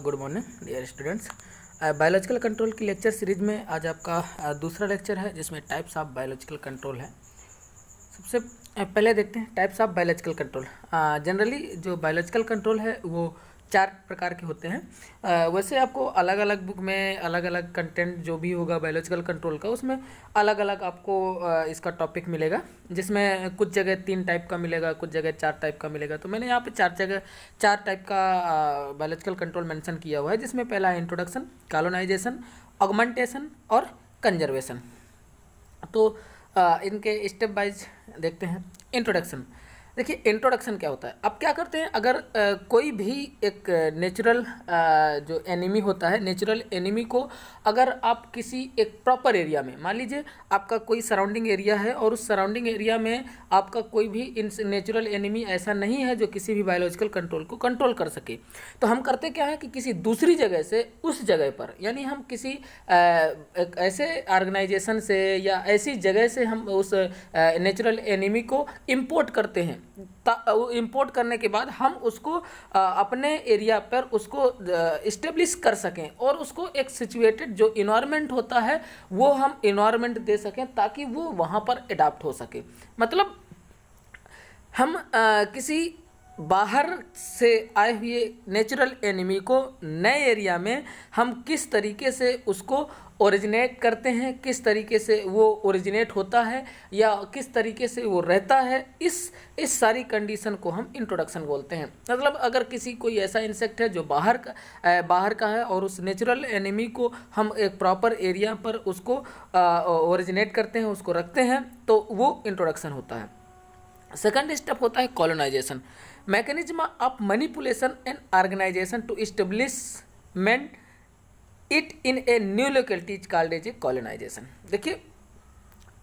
good morning dear students biological control की lecture series में आज आपका uh, दूसरा लेक्चर है जिसमें टाइप्स ऑफ बायोलॉजिकल कंट्रोल है सबसे uh, पहले देखते हैं types of biological control generally जो बायोलॉजिकल कंट्रोल है वो चार प्रकार के होते हैं वैसे आपको अलग अलग बुक में अलग अलग कंटेंट जो भी होगा बायोलॉजिकल कंट्रोल का उसमें अलग अलग आपको इसका टॉपिक मिलेगा जिसमें कुछ जगह तीन टाइप का मिलेगा कुछ जगह चार टाइप का मिलेगा तो मैंने यहाँ पे चार जगह चार टाइप का बायोलॉजिकल कंट्रोल मैंशन किया हुआ है जिसमें पहला है इंट्रोडक्शन कॉलोनाइजेशन ऑगमेंटेशन और कंजर्वेशन तो इनके स्टेप वाइज देखते हैं इंट्रोडक्शन देखिए इंट्रोडक्शन क्या होता है अब क्या करते हैं अगर आ, कोई भी एक नेचुरल जो एनिमी होता है नेचुरल एनिमी को अगर आप किसी एक प्रॉपर एरिया में मान लीजिए आपका कोई सराउंडिंग एरिया है और उस सराउंडिंग एरिया में आपका कोई भी इन नेचुरल एनिमी ऐसा नहीं है जो किसी भी बायोलॉजिकल कंट्रोल को कंट्रोल कर सके तो हम करते क्या है कि किसी दूसरी जगह से उस जगह पर यानी हम किसी आ, ऐसे ऑर्गेनाइजेशन से या ऐसी जगह से हम उस नेचुरल एनिमी को इम्पोर्ट करते हैं इंपोर्ट करने के बाद हम उसको अपने एरिया पर उसको इस्टेब्लिश कर सकें और उसको एक सिचुएटेड जो इन्वायरमेंट होता है वो हम इन्वायरमेंट दे सकें ताकि वो वहाँ पर अडाप्ट हो सके मतलब हम आ, किसी बाहर से आए हुए नेचुरल एनिमी को नए एरिया में हम किस तरीके से उसको ओरिजिनेट करते हैं किस तरीके से वो ओरिजिनेट होता है या किस तरीके से वो रहता है इस इस सारी कंडीशन को हम इंट्रोडक्शन बोलते हैं मतलब अगर किसी कोई ऐसा इंसेक्ट है जो बाहर का बाहर का है और उस नेचुरल एनिमी को हम एक प्रॉपर एरिया पर उसको ओरिजिनेट करते हैं उसको रखते हैं तो वो इंट्रोडक्शन होता है सेकंड स्टेप होता है colonisation mechanism of manipulation and organisation to establishment it in a new is called as a colonisation देखिए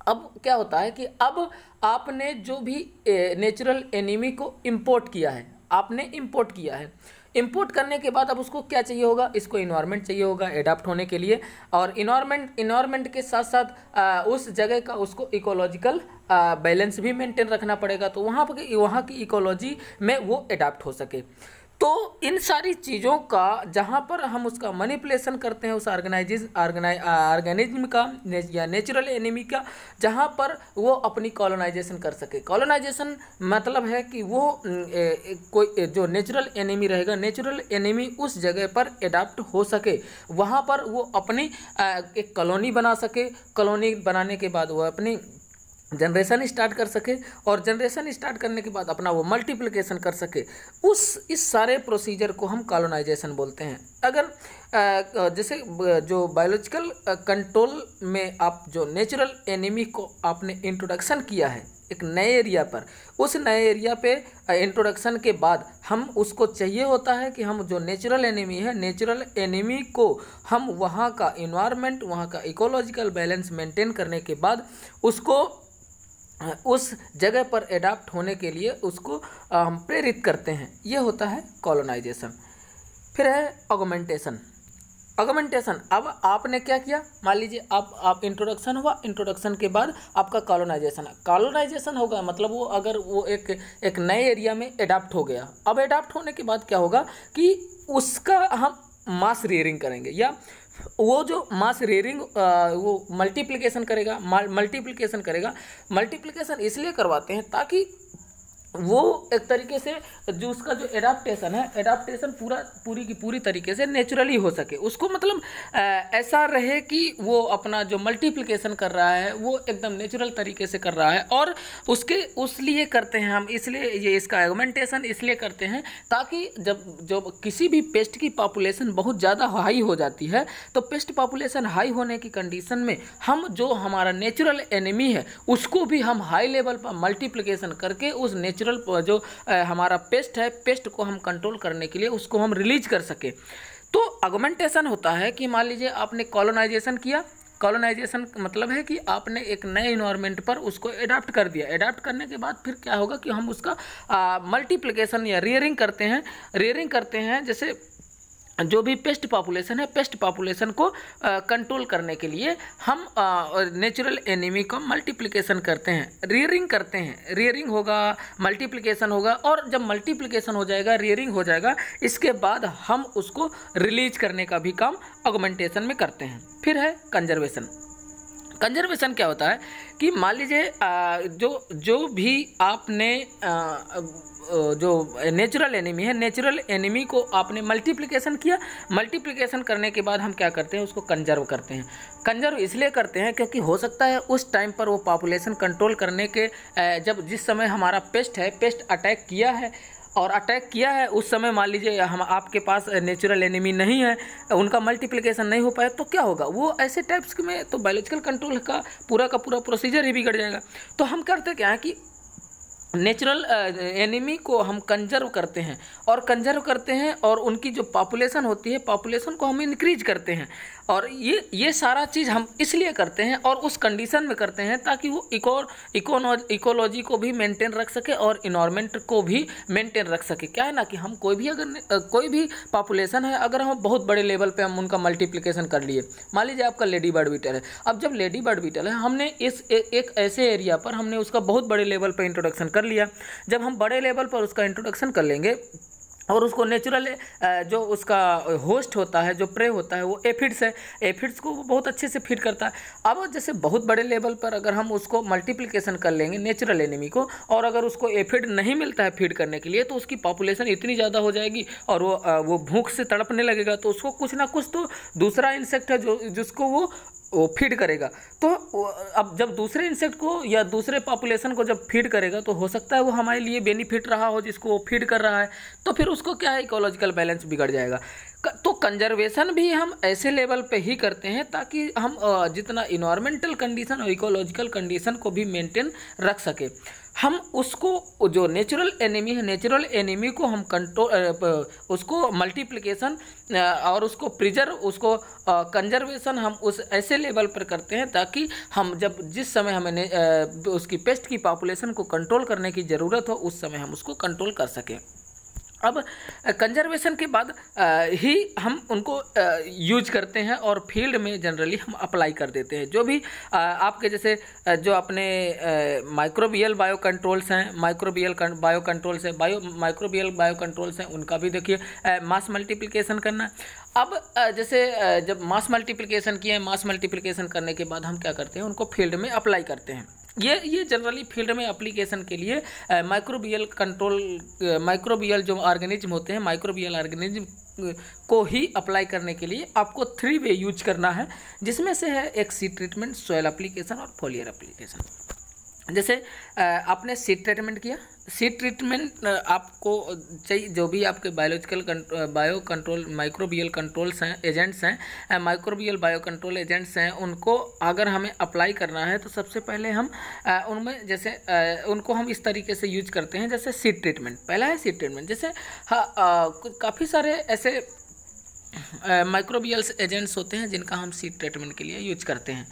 अब क्या होता है कि अब आपने जो भी नेचुरल एनिमी को इम्पोर्ट किया है आपने इम्पोर्ट किया है इम्पोर्ट करने के बाद अब उसको क्या चाहिए होगा इसको इन्वायरमेंट चाहिए होगा एडाप्ट होने के लिए और इन्वायरमेंट इन्वायरमेंट के साथ साथ आ, उस जगह का उसको इकोलॉजिकल बैलेंस भी मेंटेन रखना पड़ेगा तो वहाँ पर वहाँ की इकोलॉजी में वो एडाप्ट हो सके तो इन सारी चीज़ों का जहाँ पर हम उसका मनीपुलेशन करते हैं उस ऑर्गेनाइजिज ऑर्गेनाइज ऑर्गेनिज्म का ने, या नेचुरल एनिमी का जहाँ पर वो अपनी कॉलोनाइजेशन कर सके कॉलोनाइजेशन मतलब है कि वो ए, कोई जो नेचुरल एनिमी रहेगा नेचुरल एनिमी उस जगह पर एडाप्ट हो सके वहाँ पर वो अपनी ए, एक कॉलोनी बना सके कॉलोनी बनाने के बाद वो अपनी जनरेशन स्टार्ट कर सके और जनरेशन स्टार्ट करने के बाद अपना वो मल्टीप्लिकेशन कर सके उस इस सारे प्रोसीजर को हम कॉलोनाइजेशन बोलते हैं अगर जैसे जो बायोलॉजिकल कंट्रोल में आप जो नेचुरल एनिमी को आपने इंट्रोडक्शन किया है एक नए एरिया पर उस नए एरिया पे इंट्रोडक्शन के बाद हम उसको चाहिए होता है कि हम जो नेचुरल एनिमी है नेचुरल एनिमी को हम वहाँ का इन्वायरमेंट वहाँ का इकोलॉजिकल बैलेंस मेंटेन करने के बाद उसको उस जगह पर एडाप्ट होने के लिए उसको हम प्रेरित करते हैं ये होता है कॉलोनाइजेशन फिर है ऑगोमेंटेशन ऑगोमेंटेशन अब आपने क्या किया मान लीजिए आप आप इंट्रोडक्शन हुआ इंट्रोडक्शन के बाद आपका कॉलोनाइजेशन कॉलोनाइजेशन होगा मतलब वो अगर वो एक एक नए एरिया में एडाप्ट हो गया अब एडाप्ट होने के बाद क्या होगा कि उसका हम मास रियरिंग करेंगे या वो जो मास रेयरिंग वो मल्टीप्लिकेशन करेगा मल्टीप्लिकेशन करेगा मल्टीप्लिकेशन इसलिए करवाते हैं ताकि वो एक तरीके से जो उसका जो एडाप्टेशन है एडाप्टेशन पूरा पूरी की पूरी तरीके से नेचुरली हो सके उसको मतलब ऐसा रहे कि वो अपना जो मल्टीप्लिकेशन कर रहा है वो एकदम नेचुरल तरीके से कर रहा है और उसके उस लिए करते हैं हम इसलिए ये इसका एगमेंटेशन इसलिए करते हैं ताकि जब जब किसी भी पेस्ट की पॉपुलेशन बहुत ज़्यादा हाई हो जाती है तो पेस्ट पॉपुलेशन हाई होने की कंडीशन में हम जो हमारा नेचुरल एनिमी है उसको भी हम हाई लेवल पर मल्टीप्लिकेशन करके उस नेचुरल नेचुरल जो हमारा पेस्ट है पेस्ट को हम कंट्रोल करने के लिए उसको हम रिलीज कर सकें तो अगमेंटेशन होता है कि मान लीजिए आपने कॉलोनाइजेशन किया कॉलोनाइजेशन मतलब है कि आपने एक नए इन्वायरमेंट पर उसको एडाप्ट कर दिया एडाप्ट करने के बाद फिर क्या होगा कि हम उसका मल्टीप्लिकेशन या रेयरिंग करते हैं रेयरिंग करते हैं जैसे जो भी पेस्ट पॉपुलेशन है पेस्ट पॉपुलेशन को कंट्रोल करने के लिए हम नेचुरल एनिमी को मल्टीप्लिकेशन करते हैं रियरिंग करते हैं रियरिंग होगा मल्टीप्लिकेशन होगा और जब मल्टीप्लिकेशन हो जाएगा रियरिंग हो जाएगा इसके बाद हम उसको रिलीज करने का भी काम ऑगमेंटेशन में करते हैं फिर है कंजर्वेशन कंजर्वेशन क्या होता है कि मान लीजिए जो जो भी आपने जो नेचुरल एनिमी है नेचुरल एनिमी को आपने मल्टीप्लिकेशन किया मल्टीप्लिकेशन करने के बाद हम क्या करते हैं उसको कंजर्व करते हैं कंजर्व इसलिए करते हैं क्योंकि हो सकता है उस टाइम पर वो पॉपुलेशन कंट्रोल करने के जब जिस समय हमारा पेस्ट है पेस्ट अटैक किया है और अटैक किया है उस समय मान लीजिए हम आपके पास नेचुरल एनिमी नहीं है उनका मल्टीप्लिकेशन नहीं हो पाया तो क्या होगा वो ऐसे टाइप्स में तो बायोलॉजिकल कंट्रोल का पूरा का पूरा प्रोसीजर ही बिगड़ जाएगा तो हम करते क्या है कि नेचुरल एनिमी को हम कंजर्व करते हैं और कंजर्व करते हैं और उनकी जो पॉपुलेशन होती है पॉपुलेशन को हम इंक्रीज करते हैं और ये ये सारा चीज़ हम इसलिए करते हैं और उस कंडीशन में करते हैं ताकि वो इको इकोलॉजी को भी मेंटेन रख सके और इन्वायरमेंट को भी मेंटेन रख सके क्या है ना कि हम कोई भी अगर कोई भी पॉपुलेशन है अगर हम बहुत बड़े लेवल पर हम उनका मल्टीप्लिकेशन कर लिए मान लीजिए आपका लेडी बर्ड बीटल है अब जब लेडी बर्ड बीटल है हमने इस ए, एक ऐसे एरिया पर हमने उसका बहुत बड़े लेवल पर इंट्रोडक्शन कर कर लिया जब हम बड़े लेवल पर उसका इंट्रोडक्शन कर लेंगे और उसको नेचुरल जो उसका होस्ट होता है जो प्रे होता है वो एफिड्स है एफिड्स को वो बहुत अच्छे से फीड करता है अब जैसे बहुत बड़े लेवल पर अगर हम उसको मल्टीप्लिकेशन कर लेंगे नेचुरल एनिमी को और अगर उसको एफिड नहीं मिलता है फीड करने के लिए तो उसकी पॉपुलेशन इतनी ज़्यादा हो जाएगी और वो वो भूख से तड़पने लगेगा तो उसको कुछ ना कुछ तो दूसरा इंसेक्ट है जो जिसको वो वो फीड करेगा तो अब जब दूसरे इंसेक्ट को या दूसरे पॉपुलेशन को जब फीड करेगा तो हो सकता है वो हमारे लिए बेनिफिट रहा हो जिसको वो फीड कर रहा है तो फिर उसको क्या है इकोलॉजिकल बैलेंस बिगड़ जाएगा तो कंजर्वेशन भी हम ऐसे लेवल पे ही करते हैं ताकि हम जितना इन्वायरमेंटल कंडीशन और इकोलॉजिकल कंडीशन को भी मेंटेन रख सके हम उसको जो नेचुरल एनिमी है नेचुरल एनिमी को हम कंट्रोल उसको मल्टीप्लिकेशन और उसको प्रिजर्व उसको कंजर्वेशन हम उस ऐसे लेवल पर करते हैं ताकि हम जब जिस समय हमें उसकी पेस्ट की पॉपुलेशन को कंट्रोल करने की ज़रूरत हो उस समय हम उसको कंट्रोल कर सकें अब कंजर्वेशन के बाद ही हम उनको यूज करते हैं और फील्ड में जनरली हम अप्लाई कर देते हैं जो भी आपके जैसे जो अपने माइक्रोबियल बायो कंट्रोल्स हैं माइक्रोबियल बायो कंट्रोल्स हैं बायो माइक्रोबियल बायो कंट्रोल्स हैं उनका भी देखिए मास मल्टीप्लिकेशन करना अब जैसे जब मास मल्टीप्लिकेशन किए मास मल्टीप्लिकेशन करने के बाद हम क्या करते हैं उनको फील्ड में अप्लाई करते हैं ये ये जनरली फील्ड में एप्लीकेशन के लिए माइक्रोबियल कंट्रोल माइक्रोबियल जो ऑर्गेनिज्म होते हैं माइक्रोबियल ऑर्गेनिज्म को ही अप्लाई करने के लिए आपको थ्री वे यूज करना है जिसमें से है एक्सी ट्रीटमेंट सोयल एप्लीकेशन और फोलियर एप्लीकेशन जैसे आपने सीट ट्रीटमेंट किया सीट ट्रीटमेंट आपको चाहिए जो भी आपके biological bio control microbial controls हैं एजेंट्स हैं माइक्रोबियल बायो कंट्रोल एजेंट्स हैं उनको अगर हमें अप्लाई करना है तो सबसे पहले हम उनमें जैसे उनको हम इस तरीके से यूज करते हैं जैसे सीट ट्रीटमेंट पहला है सीट ट्रीटमेंट जैसे काफ़ी सारे ऐसे माइक्रोबियल्स एजेंट्स होते हैं जिनका हम सीट ट्रीटमेंट के लिए यूज करते हैं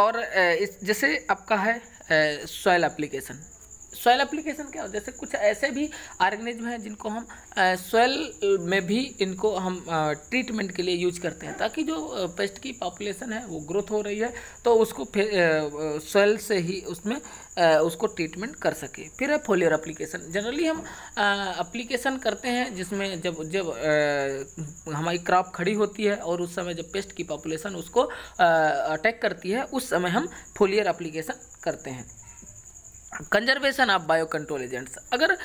और इस जैसे आपका है सॉयल एप्लीकेशन सोयल एप्लीकेशन क्या हो जैसे कुछ ऐसे भी ऑर्गेनिज्म हैं जिनको हम सोयल में भी इनको हम ट्रीटमेंट के लिए यूज करते हैं ताकि जो पेस्ट की पॉपुलेशन है वो ग्रोथ हो रही है तो उसको फिर सोयल से ही उसमें उसको ट्रीटमेंट कर सके फिर है फोलियर एप्लीकेशन जनरली हम एप्लीकेशन करते हैं जिसमें जब जब हमारी क्रॉप खड़ी होती है और उस समय जब पेस्ट की पॉपुलेशन उसको अटैक करती है उस समय हम फोलियर एप्लीकेशन करते हैं conservation of bio control agents अगर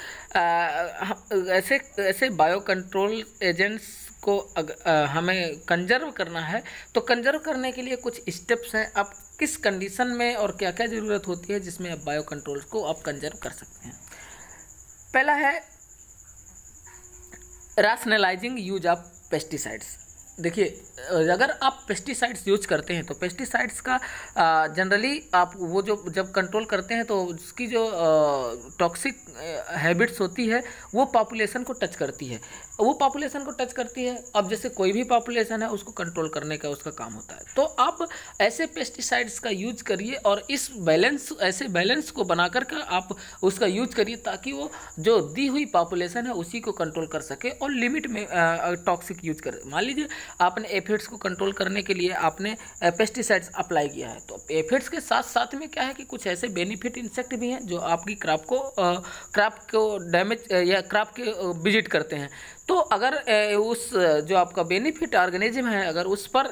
ऐसे ऐसे बायो कंट्रोल एजेंट्स को अग, आ, हमें कंजर्व करना है तो कंजर्व करने के लिए कुछ स्टेप्स हैं आप किस कंडीशन में और क्या क्या ज़रूरत होती है जिसमें आप बायो कंट्रोल को आप कंजर्व कर सकते हैं पहला है रैशनलाइजिंग यूज ऑफ पेस्टिसाइड्स देखिए अगर आप पेस्टिसाइड्स यूज करते हैं तो पेस्टिसाइड्स का जनरली आप वो जो जब कंट्रोल करते हैं तो उसकी जो टॉक्सिक हैबिट्स होती है वो पॉपुलेशन को टच करती है वो पॉपुलेशन को टच करती है अब जैसे कोई भी पॉपुलेशन है उसको कंट्रोल करने का उसका काम होता है तो आप ऐसे पेस्टिसाइड्स का यूज करिए और इस बैलेंस ऐसे बैलेंस को बना करके आप उसका यूज करिए ताकि वो जो दी हुई पॉपुलेशन है उसी को कंट्रोल कर सके और लिमिट में टॉक्सिक यूज कर मान लीजिए आपने एफिड्स को कंट्रोल करने के लिए आपने पेस्टिसाइड्स अप्लाई किया है तो एफिड्स के साथ साथ में क्या है कि कुछ ऐसे बेनिफिट इंसेक्ट भी हैं जो आपकी क्राप को क्राप को डैमेज या क्रॉप के विजिट करते हैं तो अगर उस जो आपका बेनिफिट ऑर्गेनिज्म है अगर उस पर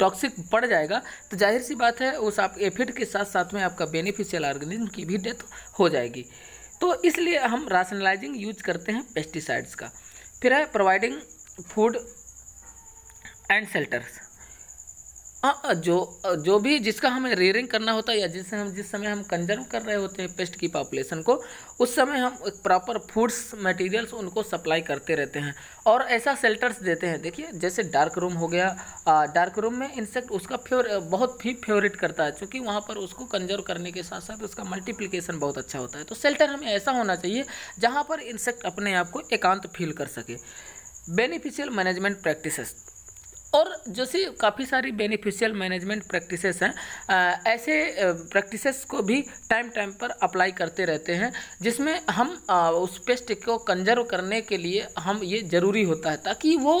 टॉक्सिक पड़ जाएगा तो जाहिर सी बात है उस आप एफिड के साथ साथ में आपका बेनिफिशियल ऑर्गेनिज्म की भी डेथ हो जाएगी तो इसलिए हम राशनलाइजिंग यूज करते हैं पेस्टिसाइड्स का फिर है प्रोवाइडिंग फूड एंड सेल्टर्स हाँ जो जो भी जिसका हमें रेयरिंग करना होता है या जिस हम जिस समय हम कंजर्व कर रहे होते हैं पेस्ट की पॉपुलेशन को उस समय हम एक प्रॉपर फूड्स मटेरियल्स उनको सप्लाई करते रहते हैं और ऐसा सेल्टर्स देते हैं देखिए जैसे डार्क रूम हो गया आ, डार्क रूम में इंसेक्ट उसका फेवर बहुत ही फेवरेट करता है क्योंकि वहाँ पर उसको कंजर्व करने के साथ साथ उसका मल्टीप्लिकेशन बहुत अच्छा होता है तो सेल्टर हमें ऐसा होना चाहिए जहाँ पर इंसेक्ट अपने आप को एकांत फील कर सके बेनिफिशियल मैनेजमेंट प्रैक्टिसेस और जैसे काफ़ी सारी बेनिफिशियल मैनेजमेंट प्रैक्टिसेस हैं ऐसे प्रैक्टिसेस को भी टाइम टाइम पर अप्लाई करते रहते हैं जिसमें हम उस पेस्ट को कंजर्व करने के लिए हम ये ज़रूरी होता है ताकि वो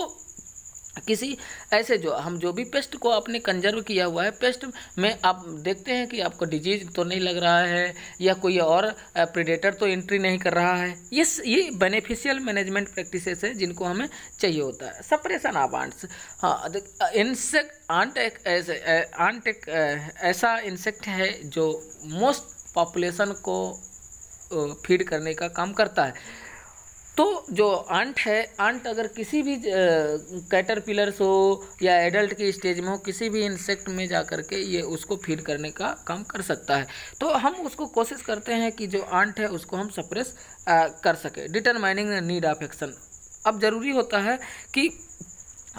किसी ऐसे जो हम जो भी पेस्ट को आपने कंजर्व किया हुआ है पेस्ट में आप देखते हैं कि आपको डिजीज तो नहीं लग रहा है या कोई और प्रिडेटर तो एंट्री नहीं कर रहा है ये ये बेनिफिशियल मैनेजमेंट प्रैक्टिसेस हैं जिनको हमें चाहिए होता है सप्रेशन ऑफ आंट्स हाँ इंसेक्ट आंट एक ऐसे आंट एक ऐसा इंसेक्ट है जो मोस्ट पॉपुलेशन को फीड करने का काम करता है तो जो अंट है अंट अगर किसी भी कैटरपिलर्स हो या एडल्ट की स्टेज में हो किसी भी इंसेक्ट में जा कर के ये उसको फीड करने का काम कर सकता है तो हम उसको कोशिश करते हैं कि जो अंट है उसको हम सप्रेस कर सके डिटरमाइनिंग नीड ऑफ एक्शन अब ज़रूरी होता है कि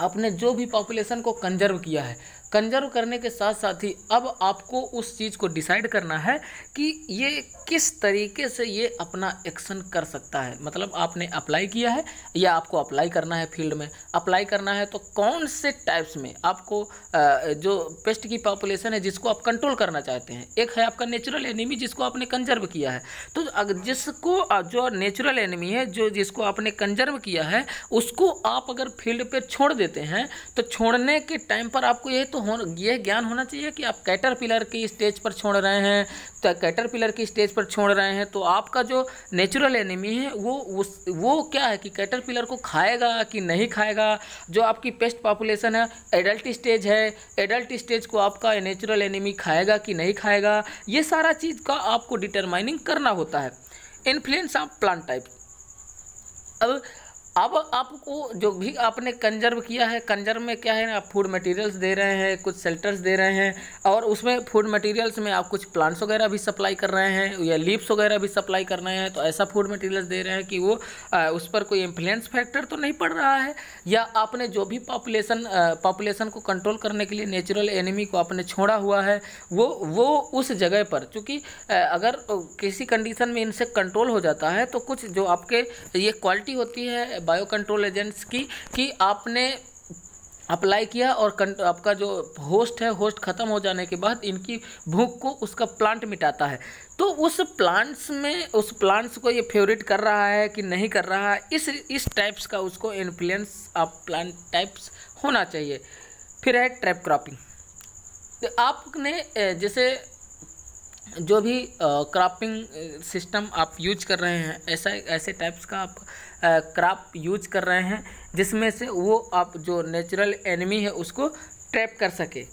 आपने जो भी पॉपुलेशन को कंजर्व किया है कंजर्व करने के साथ साथ ही अब आपको उस चीज़ को डिसाइड करना है कि ये किस तरीके से ये अपना एक्शन कर सकता है मतलब आपने अप्लाई किया है या आपको अप्लाई करना है फील्ड में अप्लाई करना है तो कौन से टाइप्स में आपको जो पेस्ट की पॉपुलेशन है जिसको आप कंट्रोल करना चाहते हैं एक है आपका नेचुरल एनिमी जिसको आपने कंजर्व किया है तो जिसको जो नेचुरल एनिमी है जो जिसको आपने कंजर्व किया है उसको आप अगर फील्ड पर छोड़ देते हैं तो छोड़ने के टाइम पर आपको यह तो तो हो यह ज्ञान होना चाहिए कि आप कैटर पिलर की स्टेज पर छोड़ रहे हैं तो कैटर पिलर की स्टेज पर छोड़ रहे हैं तो आपका जो नेचुरल एनिमी है वो उस वो क्या है कि कैटर पिलर को खाएगा कि नहीं खाएगा जो आपकी पेस्ट पॉपुलेशन है एडल्ट स्टेज है एडल्ट स्टेज को आपका नेचुरल एनिमी खाएगा कि नहीं खाएगा ये सारा चीज़ का आपको डिटरमाइनिंग करना होता है इन्फ्लुएंस ऑफ प्लांट टाइप अब अब आपको जो भी आपने कंजर्व किया है कंजर्व में क्या है ना आप फूड मटेरियल्स दे रहे हैं कुछ सेल्टर्स दे रहे हैं और उसमें फूड मटेरियल्स में आप कुछ प्लांट्स वगैरह भी सप्लाई कर रहे हैं या लीप्स वगैरह भी सप्लाई कर रहे हैं तो ऐसा फूड मटेरियल्स दे रहे हैं कि वो आ, उस पर कोई इन्फ्लुएंस फैक्टर तो नहीं पड़ रहा है या आपने जो भी पॉपुलेशन पॉपुलेशन को कंट्रोल करने के लिए नेचुरल एनिमी को आपने छोड़ा हुआ है वो वो उस जगह पर चूँकि अगर किसी कंडीशन में इनसे कंट्रोल हो जाता है तो कुछ जो आपके ये क्वालिटी होती है बायो कंट्रोल एजेंट्स की कि आपने अप्लाई किया और आपका जो होस्ट है होस्ट ख़त्म हो जाने के बाद इनकी भूख को उसका प्लांट मिटाता है तो उस प्लांट्स में उस प्लांट्स को ये फेवरेट कर रहा है कि नहीं कर रहा है इस इस टाइप्स का उसको इन्फ्लुएंस आप प्लांट टाइप्स होना चाहिए फिर है ट्रैप क्रॉपिंग तो आपने जैसे जो भी क्रॉपिंग सिस्टम आप यूज कर रहे हैं ऐसा ऐसे टाइप्स का आप क्राप यूज कर रहे हैं जिसमें से वो आप जो नेचुरल एनिमी है उसको ट्रैप कर सके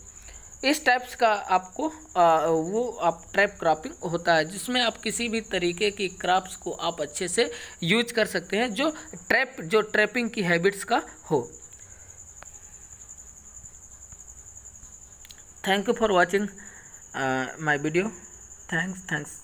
इस टाइप्स का आपको आ, वो आप ट्रैप क्रॉपिंग होता है जिसमें आप किसी भी तरीके की क्रॉप्स को आप अच्छे से यूज कर सकते हैं जो ट्रैप जो ट्रैपिंग की हैबिट्स का हो thank you for watching my video thanks thanks